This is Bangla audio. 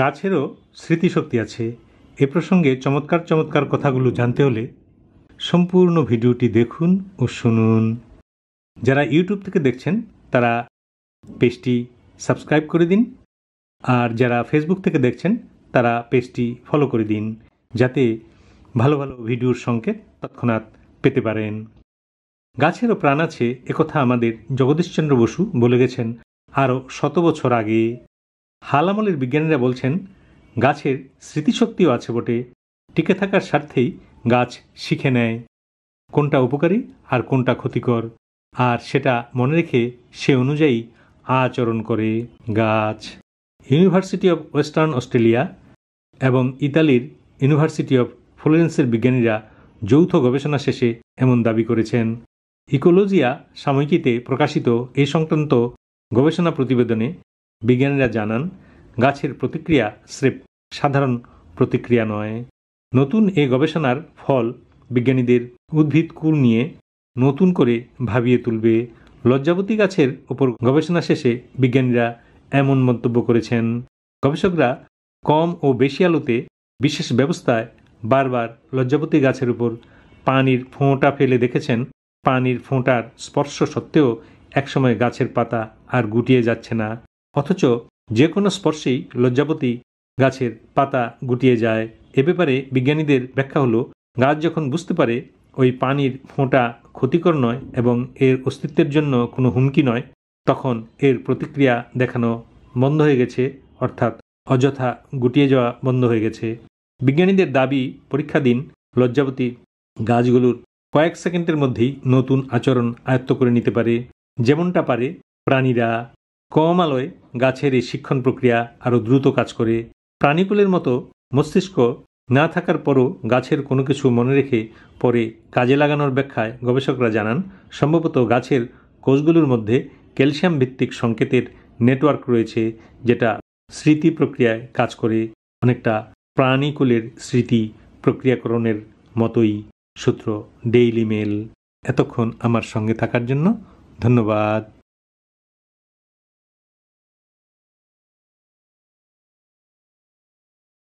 গাছেরও স্মৃতিশক্তি আছে এ প্রসঙ্গে চমৎকার চমৎকার কথাগুলো জানতে হলে সম্পূর্ণ ভিডিওটি দেখুন ও শুনুন যারা ইউটিউব থেকে দেখছেন তারা পেজটি সাবস্ক্রাইব করে দিন আর যারা ফেসবুক থেকে দেখছেন তারা পেজটি ফলো করে দিন যাতে ভালো ভালো ভিডিওর সংকেত তৎক্ষণাৎ পেতে পারেন গাছেরও প্রাণ আছে একথা আমাদের জগদীশচন্দ্র বসু বলে গেছেন আরও শত বছর আগে হালামলের বিজ্ঞানীরা বলছেন গাছের স্মৃতিশক্তিও আছে বটে টিকে থাকার স্বার্থেই গাছ শিখে নেয় কোনটা উপকারী আর কোনটা ক্ষতিকর আর সেটা মনে রেখে সে অনুযায়ী আচরণ করে গাছ ইউনিভার্সিটি অব ওয়েস্টার্ন অস্ট্রেলিয়া এবং ইতালির ইউনিভার্সিটি অব ফ্লোরেন্সের বিজ্ঞানীরা যৌথ গবেষণা শেষে এমন দাবি করেছেন ইকোলজিয়া সাময়িকীতে প্রকাশিত এ সংক্রান্ত গবেষণা প্রতিবেদনে বিজ্ঞানীরা জানান গাছের প্রতিক্রিয়া স্রেফ সাধারণ প্রতিক্রিয়া নয় নতুন এ গবেষণার ফল বিজ্ঞানীদের উদ্ভিদ কুল নিয়ে নতুন করে ভাবিয়ে তুলবে লজ্জাবতী গাছের ওপর গবেষণা শেষে বিজ্ঞানীরা এমন মন্তব্য করেছেন গবেষকরা কম ও বেশি আলোতে বিশেষ ব্যবস্থায় বারবার লজ্জাবতী গাছের উপর পানির ফোঁটা ফেলে দেখেছেন পানির ফোঁটার স্পর্শ সত্ত্বেও একসময় গাছের পাতা আর গুটিয়ে যাচ্ছে না অথচ যে কোনো স্পর্শেই লজ্জাপতি গাছের পাতা গুটিয়ে যায় এ ব্যাপারে বিজ্ঞানীদের ব্যাখ্যা হলো গাছ যখন বুঝতে পারে ওই পানির ফোঁটা ক্ষতিকর নয় এবং এর অস্তিত্বের জন্য কোনো হুমকি নয় তখন এর প্রতিক্রিয়া দেখানো বন্ধ হয়ে গেছে অর্থাৎ অযথা গুটিয়ে যাওয়া বন্ধ হয়ে গেছে বিজ্ঞানীদের দাবি পরীক্ষা দিন লজ্জাবতী গাছগুলোর কয়েক সেকেন্ডের মধ্যেই নতুন আচরণ আয়ত্ত করে নিতে পারে যেমনটা পারে প্রাণীরা কম আলোয় গাছের এই শিক্ষণ প্রক্রিয়া আরও দ্রুত কাজ করে প্রাণীকুলের মতো মস্তিষ্ক না থাকার পরও গাছের কোনো কিছু মনে রেখে পরে কাজে লাগানোর ব্যাখ্যায় গবেষকরা জানান সম্ভবত গাছের কোষগুলোর মধ্যে ক্যালসিয়াম ভিত্তিক সংকেতের নেটওয়ার্ক রয়েছে যেটা স্মৃতি প্রক্রিয়ায় কাজ করে অনেকটা প্রাণীকুলের স্মৃতি প্রক্রিয়াকরণের মতোই সূত্র ডেইলি মেল এতক্ষণ আমার সঙ্গে থাকার জন্য ধন্যবাদ